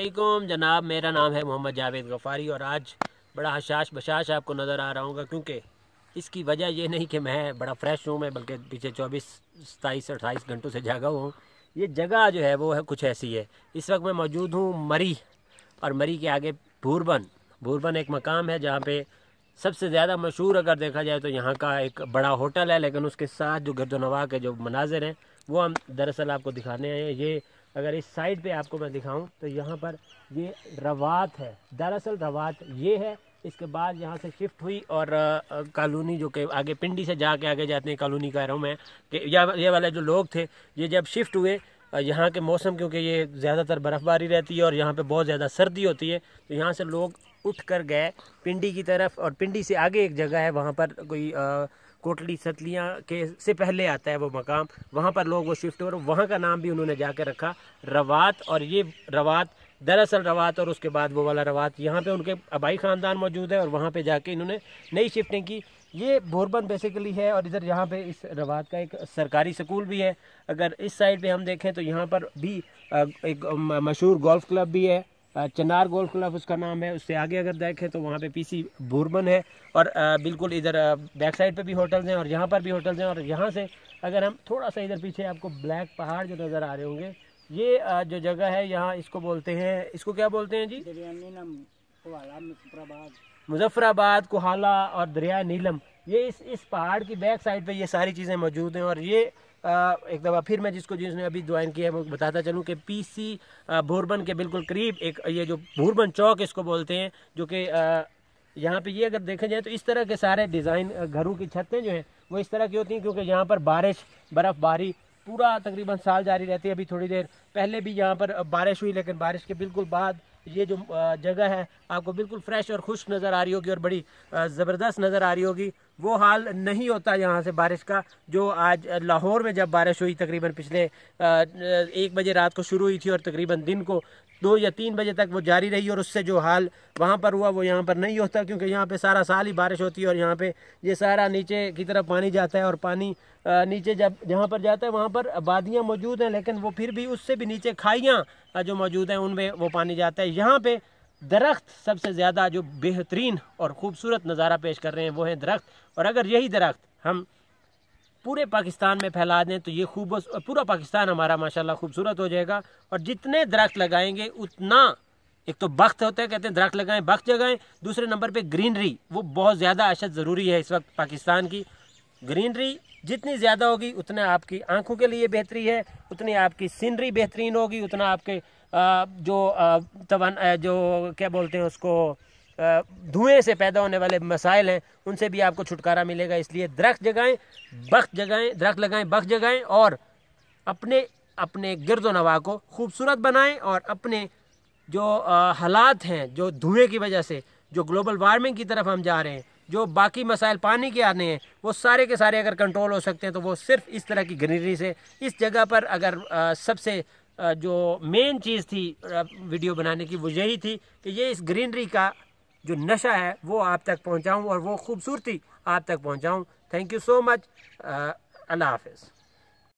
علیکم جناب میرا نام ہے محمد جاوید غفاری اور آج بڑا حشاش بشاش آپ کو نظر آ رہا ہوں گا کیونکہ اس کی وجہ یہ نہیں کہ میں بڑا فریش ہوں میں بلکہ پچھلے چوبیس ستائیس اٹھائیس گھنٹوں سے جاگا ہوں یہ جگہ جو ہے وہ ہے کچھ ایسی ہے اس وقت میں موجود ہوں مری اور مری کے آگے بھوربن بھوربن ایک مقام ہے جہاں پہ سب سے زیادہ مشہور اگر دیکھا جائے تو یہاں کا ایک بڑا ہوٹل ہے لیکن اس کے ساتھ جو گرد و نواح کے جو مناظر ہیں وہ ہم دراصل آپ کو دکھانے ہیں یہ اگر اس سائڈ پہ آپ کو میں دکھاؤں تو یہاں پر یہ روات ہے دراصل روات یہ ہے اس کے بعد یہاں سے شفٹ ہوئی اور کالونی جو کہ آگے پنڈی سے جا کے آگے جاتے ہیں کالونی کہہ ہوں میں کہ یہ والے جو لوگ تھے یہ جب شفٹ ہوئے یہاں کے موسم کیونکہ یہ زیادہ تر برف باری رہتی ہے اور یہاں پہ بہت زیادہ سردی ہوتی ہے تو یہاں سے لوگ اٹھ کر گئے پنڈی کی طرف اور پنڈی سے آگے ایک جگہ ہے وہاں پر کوئی کوٹلی ستلیاں کے سے پہلے آتا ہے وہ مقام وہاں پر لوگ وہ شفٹ اور وہاں کا نام بھی انہوں نے جا کے رکھا روات اور یہ روات دراصل روات اور اس کے بعد وہ والا روات یہاں پہ ان کے آبائی خاندان موجود ہے اور وہاں پہ جا کے انہوں نے نئی شفٹنگ کی یہ بوربن بیسیکلی ہے اور ادھر یہاں پہ اس روات کا ایک سرکاری سکول بھی ہے اگر اس سائڈ پہ ہم دیکھیں تو یہاں پر بھی ایک مشہور گولف کلب بھی ہے چنار گولف کلب اس کا نام ہے اس سے آگے اگر دیکھیں تو وہاں پہ پی سی بورمن ہے اور بالکل ادھر بیک سائڈ پہ بھی ہوٹلز ہیں اور یہاں پر بھی ہوٹلز ہیں اور یہاں سے اگر ہم تھوڑا سا ادھر پیچھے آپ کو بلیک پہاڑ جو نظر آ رہے ہوں گے یہ جو جگہ ہے یہاں اس کو بولتے ہیں اس کو کیا بولتے ہیں جی مظفر آباد کوہالا اور دریا نیلم یہ اس اس پہاڑ کی بیک سائڈ پہ یہ ساری چیزیں موجود ہیں اور یہ ایک دفعہ پھر میں جس کو جس نے ابھی جوائن کیا ہے وہ بتاتا چلوں کہ پی سی بھوربن کے بالکل قریب ایک یہ جو بھوربن چوک اس کو بولتے ہیں جو کہ یہاں پہ یہ اگر دیکھا جائیں تو اس طرح کے سارے ڈیزائن گھروں کی چھتیں جو ہیں وہ اس طرح کی ہوتی ہیں کیونکہ یہاں پر بارش برف باری پورا تقریباً سال جاری رہتی ہے ابھی تھوڑی دیر پہلے بھی یہاں پر بارش ہوئی لیکن بارش کے بالکل بعد یہ جو جگہ ہے آپ کو بالکل فریش اور خوش نظر آ رہی ہوگی اور بڑی زبردست نظر آ رہی ہوگی وہ حال نہیں ہوتا یہاں سے بارش کا جو آج لاہور میں جب بارش ہوئی تقریباً پچھلے ایک بجے رات کو شروع ہوئی تھی اور تقریباً دن کو دو یا تین بجے تک وہ جاری رہی اور اس سے جو حال وہاں پر ہوا وہ یہاں پر نہیں ہوتا کیونکہ یہاں پہ سارا سال ہی بارش ہوتی ہے اور یہاں پہ یہ سارا نیچے کی طرف پانی جاتا ہے اور پانی نیچے جب جہاں پر جاتا ہے وہاں پر آبادیاں موجود ہیں لیکن وہ پھر بھی اس سے بھی نیچے کھائیاں جو موجود ہیں ان میں وہ پانی جاتا ہے یہاں پہ درخت سب سے زیادہ جو بہترین اور خوبصورت نظارہ پیش کر رہے ہیں وہ ہیں درخت اور اگر یہی درخت ہم پورے پاکستان میں پھیلا دیں تو یہ خوب پورا پاکستان ہمارا ماشاءاللہ خوبصورت ہو جائے گا اور جتنے درخت لگائیں گے اتنا ایک تو بخت ہوتا ہے کہتے ہیں درخت لگائیں بخت جگائیں دوسرے نمبر پہ گرینری وہ بہت زیادہ اشد ضروری ہے اس وقت پاکستان کی گرینری جتنی زیادہ ہوگی اتنا آپ کی آنکھوں کے لیے بہتری ہے اتنی آپ کی سینری بہترین ہوگی اتنا آپ کے جو توان جو کیا بولتے ہیں اس کو دھوئیں سے پیدا ہونے والے مسائل ہیں ان سے بھی آپ کو چھٹکارا ملے گا اس لیے درخت جگائیں بخت جگائیں درخت لگائیں بخت جگائیں اور اپنے اپنے گرد و نواح کو خوبصورت بنائیں اور اپنے جو حالات ہیں جو دھوئیں کی وجہ سے جو گلوبل وارمنگ کی طرف ہم جا رہے ہیں جو باقی مسائل پانی کے آنے ہیں وہ سارے کے سارے اگر کنٹرول ہو سکتے ہیں تو وہ صرف اس طرح کی گرینری سے اس جگہ پر اگر سب سے جو مین چیز تھی ویڈیو بنانے کی وہ یہی تھی کہ یہ اس گرینری کا جو نشہ ہے وہ آپ تک پہنچاؤں اور وہ خوبصورتی آپ تک پہنچاؤں تھینک یو سو مچ اللہ حافظ